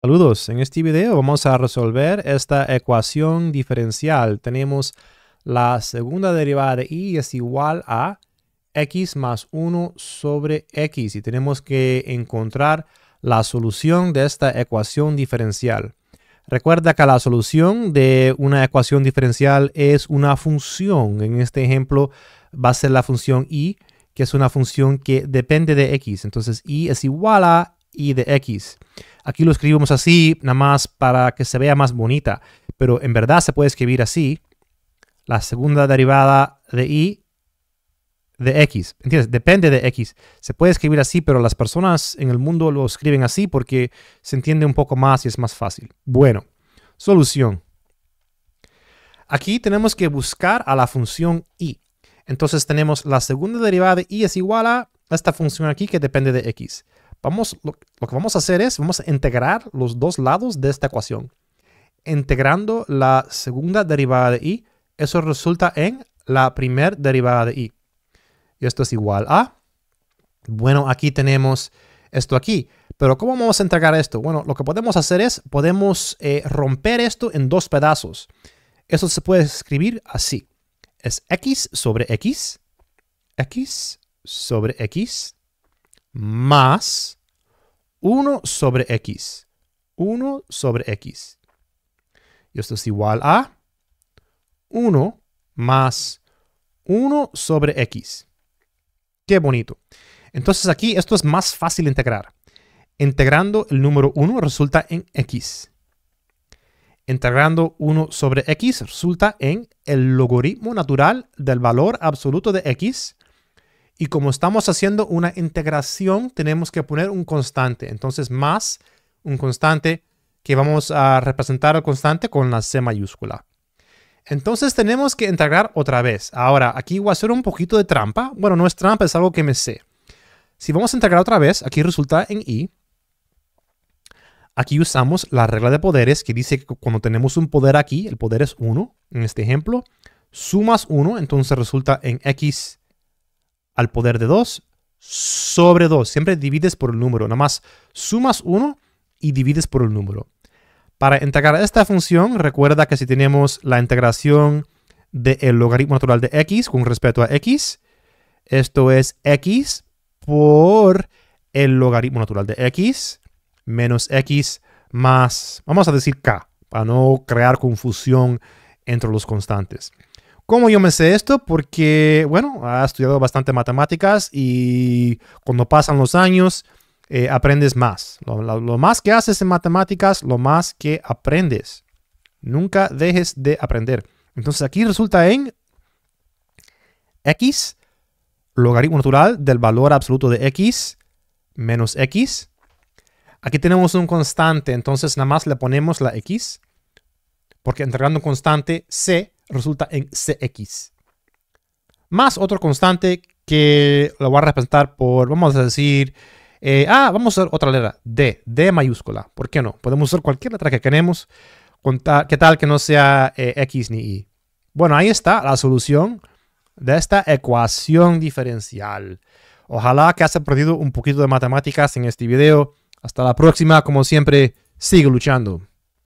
Saludos, en este video vamos a resolver esta ecuación diferencial. Tenemos la segunda derivada de y es igual a x más 1 sobre x y tenemos que encontrar la solución de esta ecuación diferencial. Recuerda que la solución de una ecuación diferencial es una función. En este ejemplo va a ser la función y, que es una función que depende de x. Entonces y es igual a y de x. Aquí lo escribimos así, nada más para que se vea más bonita, pero en verdad se puede escribir así. La segunda derivada de y de x, ¿entiendes? Depende de x. Se puede escribir así, pero las personas en el mundo lo escriben así porque se entiende un poco más y es más fácil. Bueno, solución. Aquí tenemos que buscar a la función i. Entonces tenemos la segunda derivada de y es igual a esta función aquí que depende de x. Vamos, lo, que vamos a hacer es, vamos a integrar los dos lados de esta ecuación. Integrando la segunda derivada de y, eso resulta en la primera derivada de y. Y esto es igual a, bueno, aquí tenemos esto aquí. Pero ¿cómo vamos a integrar esto? Bueno, lo que podemos hacer es, podemos eh, romper esto en dos pedazos. Eso se puede escribir así. Es x sobre x, x sobre x, más 1 sobre x. 1 sobre x. Y esto es igual a 1 más 1 sobre x. Qué bonito. Entonces aquí esto es más fácil integrar. Integrando el número 1 resulta en x. Integrando 1 sobre x resulta en el logaritmo natural del valor absoluto de x y como estamos haciendo una integración, tenemos que poner un constante. Entonces, más un constante que vamos a representar al constante con la C mayúscula. Entonces tenemos que integrar otra vez. Ahora, aquí voy a hacer un poquito de trampa. Bueno, no es trampa, es algo que me sé. Si vamos a integrar otra vez, aquí resulta en i. Aquí usamos la regla de poderes que dice que cuando tenemos un poder aquí, el poder es 1, en este ejemplo, sumas 1, entonces resulta en x al poder de 2 sobre 2. Siempre divides por el número. Nada más sumas 1 y divides por el número. Para integrar esta función, recuerda que si tenemos la integración del logaritmo natural de x con respecto a x, esto es x por el logaritmo natural de x menos x más, vamos a decir k, para no crear confusión entre los constantes. ¿Cómo yo me sé esto? Porque, bueno, ha estudiado bastante matemáticas y cuando pasan los años eh, aprendes más. Lo, más que haces en matemáticas, lo más que aprendes. Nunca dejes de aprender. Entonces aquí resulta en x logaritmo natural del valor absoluto de x menos x. Aquí tenemos un constante, entonces nada más le ponemos la x, porque entregando constante c resulta en CX. Más otro constante que lo voy a representar por, vamos a decir, eh, ah, vamos a usar otra letra, D, D mayúscula. ¿Por qué no? Podemos usar cualquier letra que queremos, con que tal que no sea eh, X ni Y. Bueno, ahí está la solución de esta ecuación diferencial. Ojalá que has aprendido un poquito de matemáticas en este video. Hasta la próxima, como siempre, sigue luchando.